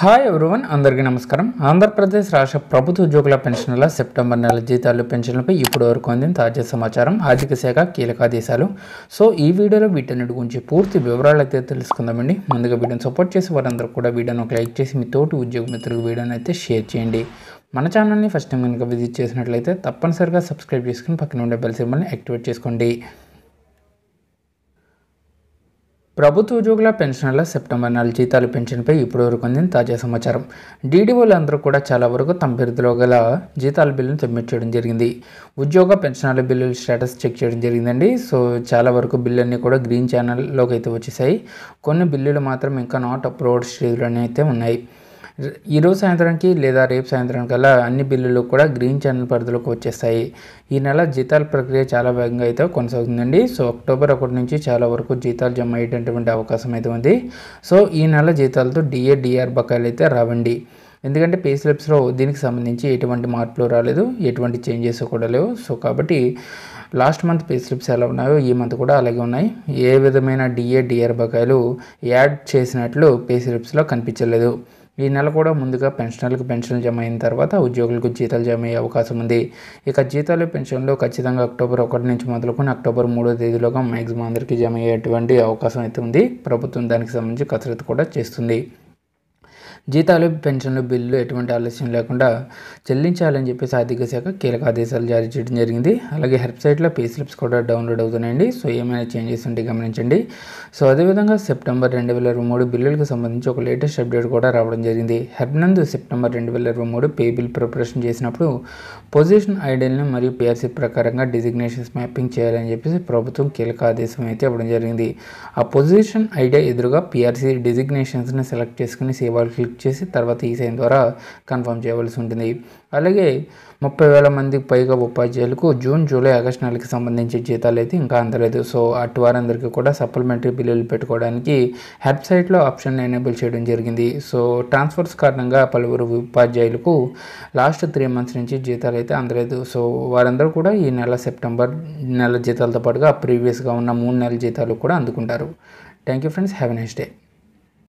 hi everyone అందరికీ నమస్కారం ఆంధ్రప్రదేశ్ రాష్ట్ర ప్రభుత్వ ఉద్యోగుల పెన్షన్ల సెప్టెంబర్ నెల జీతాలు పెన్షన్లపై ఇప్పుడు వరకు అందిన తాజా సమాచారం ఆర్థిక శాఖ కీలక ఆదేశాలు సో ఈ వీడియోలో వీటన్నిటి గురించి పూర్తి వివరాలు అయితే తెలుసుకుందామండి ముందుగా వీడియోని సపోర్ట్ చేసి వారందరూ కూడా వీడియోను ఒక లైక్ చేసి మీ తోటి ఉద్యోగ మిత్రులకు వీడియోని అయితే షేర్ చేయండి మన ఛానల్ని ఫస్ట్ టైం కనుక విజిట్ చేసినట్లయితే తప్పనిసరిగా సబ్స్క్రైబ్ చేసుకుని పక్కన ఉండే బెల్ సింబల్ని యాక్టివేట్ చేసుకోండి ప్రభుత్వ ఉద్యోగుల పెన్షన్ల సెప్టెంబర్ నెల జీతాలు పెన్షన్పై ఇప్పుడు వరకు అందిన తాజా సమాచారం డీడీఓలు అందరూ కూడా చాలా వరకు తమ పరిధిలో గల జీతాల బిల్లును సబ్మిట్ చేయడం జరిగింది ఉద్యోగ పెన్షన్ల బిల్లుల స్టేటస్ చెక్ చేయడం జరిగిందండి సో చాలా వరకు బిల్లులన్నీ కూడా గ్రీన్ ఛానల్లోకి అయితే వచ్చేసాయి కొన్ని బిల్లులు మాత్రం ఇంకా నాట్ అప్రూవ్డ్ స్టేజ్లోనే అయితే ఉన్నాయి ఈరోజు సాయంత్రానికి లేదా రేపు సాయంత్రం కల్లా అన్ని బిల్లులు కూడా గ్రీన్ ఛానల్ పరిధిలోకి వచ్చేస్తాయి ఈ నెల జీతాల ప్రక్రియ చాలా వేగంగా అయితే కొనసాగుతుందండి సో అక్టోబర్ ఒకటి నుంచి చాలా వరకు జీతాలు జమ అయ్యేటటువంటి అవకాశం అయితే ఉంది సో ఈ నెల జీతాలతో డిఏ డిఆర్ బకాయిలు అయితే రావండి ఎందుకంటే పే స్లిప్స్లో దీనికి సంబంధించి ఎటువంటి మార్పులు రాలేదు ఎటువంటి చేంజెస్ కూడా లేవు సో కాబట్టి లాస్ట్ మంత్ పే స్లిప్స్ ఎలా ఉన్నాయో ఈ మంత్ కూడా అలాగే ఉన్నాయి ఏ విధమైన డిఏ డిఆర్ బకాయిలు యాడ్ చేసినట్లు పే స్లిప్స్లో కనిపించలేదు ఈ నెల కూడా ముందుగా పెన్షనర్లకు పెన్షన్లు జమ అయిన తర్వాత ఉద్యోగులకు జీతాలు జమ అయ్యే అవకాశం ఉంది ఇక జీతాలు పెన్షన్లు ఖచ్చితంగా అక్టోబర్ ఒకటి నుంచి మొదలుకొని అక్టోబర్ మూడో తేదీలోగా మ్యాక్సిమం అందరికీ జమ అయ్యేటువంటి అవకాశం అయితే ఉంది ప్రభుత్వం దానికి సంబంధించి కసరత్తు కూడా చేస్తుంది జీతాలు పెన్షన్లు బిల్లులు ఎటువంటి ఆలస్యం లేకుండా చెల్లించాలని చెప్పేసి ఆర్థిక శాఖ కీలక ఆదేశాలు జారీ చేయడం జరిగింది అలాగే వెబ్సైట్లో పే స్లిప్స్ కూడా డౌన్లోడ్ అవుతున్నాయండి సో ఏమైనా చేంజెస్ ఉంటే గమనించండి సో అదేవిధంగా సెప్టెంబర్ రెండు వేల ఇరవై మూడు బిల్లులకు సంబంధించి ఒక లేటెస్ట్ అప్డేట్ కూడా రావడం జరిగింది హెబ్ నందు సెప్టెంబర్ రెండు వేల ఇరవై మూడు పే బిల్ ప్రిపరేషన్ చేసినప్పుడు పొజిషన్ ఐడియల్ని మరియు పిఆర్సీ ప్రకారంగా డిజిగ్నేషన్స్ మ్యాపింగ్ చేయాలని చెప్పేసి ప్రభుత్వం కీలక ఆదేశం అయితే ఇవ్వడం జరిగింది ఆ పొజిషన్ ఐడియా ఎదురుగా పిఆర్సీ డిజిగ్నేషన్స్ని సెలెక్ట్ చేసుకుని సేవలు క్లిక్ క్లిక్ చేసి తర్వాత ఈ సైన్ ద్వారా కన్ఫర్మ్ చేయవలసి ఉంటుంది అలాగే ముప్పై వేల మందికి పైగా ఉపాధ్యాయులకు జూన్ జూలై ఆగస్టు నెలకి సంబంధించి జీతాలు అయితే ఇంకా అందలేదు సో అటు వారందరికీ కూడా సప్లిమెంటరీ బిల్లులు పెట్టుకోవడానికి వెబ్సైట్లో ఆప్షన్ ఎనేబుల్ చేయడం జరిగింది సో ట్రాన్స్ఫర్స్ కారణంగా పలువురు ఉపాధ్యాయులకు లాస్ట్ త్రీ మంత్స్ నుంచి జీతాలు అయితే అందలేదు సో వారందరూ కూడా ఈ నెల సెప్టెంబర్ నెల జీతాలతో పాటుగా ప్రీవియస్గా ఉన్న మూడు నెలల జీతాలు కూడా అందుకుంటారు thank you friends have a nice day